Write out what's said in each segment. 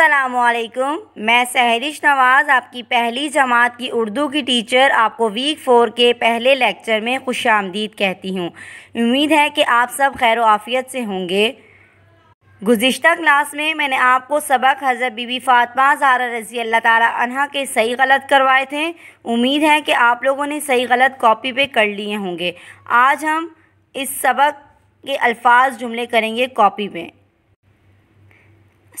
असलकुम मैं सहरिश नवाज़ आपकी पहली जमात की उर्दू की टीचर आपको वीक फ़ोर के पहले लेक्चर में खुश आमदीद कहती हूँ उम्मीद है कि आप सब खैर आफ़ियत से होंगे गुज्त क्लास में मैंने आपको सबक हज़रत बीबी फ़ातमा ज़ारा रजी अल्लाह ताली के सही गलत करवाए थे उम्मीद है कि आप लोगों ने सही गलत कापी पर कर लिए होंगे आज हम इस सबक के अल्फाज जुमले करेंगे कापी में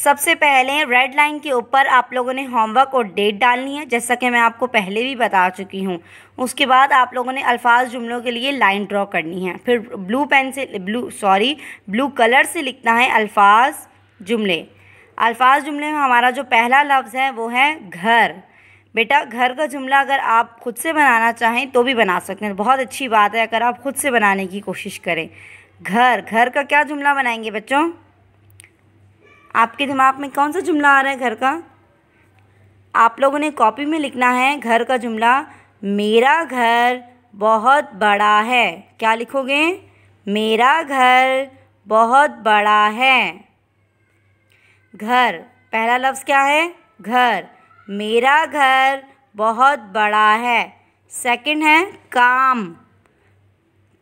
सबसे पहले रेड लाइन के ऊपर आप लोगों ने होमवर्क और डेट डालनी है जैसा कि मैं आपको पहले भी बता चुकी हूँ उसके बाद आप लोगों ने अल्फाज जुमलों के लिए लाइन ड्रॉ करनी है फिर ब्लू पेन से ब्लू सॉरी ब्लू कलर से लिखना है अल्फाज जुमले अल्फाज जुमले में हमारा जो पहला लफ्ज़ है वो है घर बेटा घर का जुमला अगर आप खुद से बनाना चाहें तो भी बना सकते हैं बहुत अच्छी बात है अगर आप खुद से बनाने की कोशिश करें घर घर का क्या जुमला बनाएंगे बच्चों आपके दिमाग में कौन सा जुमला आ रहा है घर का आप लोगों ने कॉपी में लिखना है घर का जुमला मेरा घर बहुत बड़ा है क्या लिखोगे मेरा घर बहुत बड़ा है घर पहला लफ्ज़ क्या है घर मेरा घर बहुत बड़ा है सेकंड है काम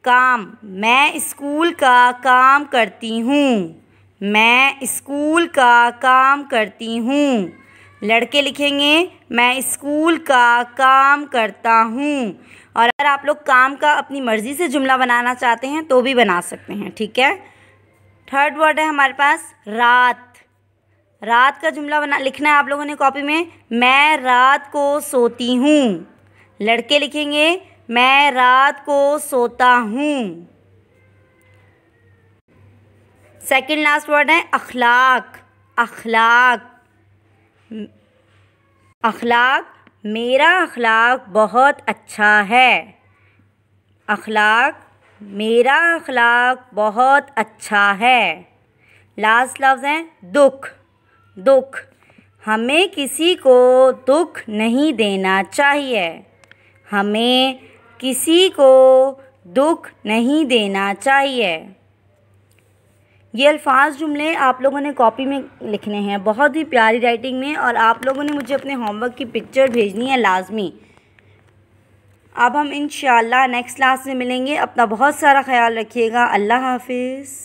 काम मैं स्कूल का काम करती हूँ मैं स्कूल का काम करती हूँ लड़के लिखेंगे मैं स्कूल का काम करता हूँ और अगर आप लोग काम का अपनी मर्ज़ी से जुमला बनाना चाहते हैं तो भी बना सकते हैं ठीक है थर्ड वर्ड है हमारे पास रात रात का जुमला बना लिखना है आप लोगों ने कॉपी में मैं रात को सोती हूँ लड़के लिखेंगे मैं रात को सोता हूँ सेकंड लास्ट वर्ड है अखलाक अखलाक अखलाक मेरा अखलाक बहुत अच्छा है अखलाक मेरा अखलाक बहुत अच्छा है लास्ट लफ्ज़ हैं दुख दुख हमें किसी को दुख नहीं देना चाहिए हमें किसी को दुख नहीं देना चाहिए ये अल्फाज जुमले आप लोगों ने कॉपी में लिखने हैं बहुत ही प्यारी राइटिंग में और आप लोगों ने मुझे अपने होमवर्क की पिक्चर भेजनी है लाजमी अब हम इन नेक्स्ट क्लास में मिलेंगे अपना बहुत सारा ख्याल रखिएगा अल्लाह हाफिज़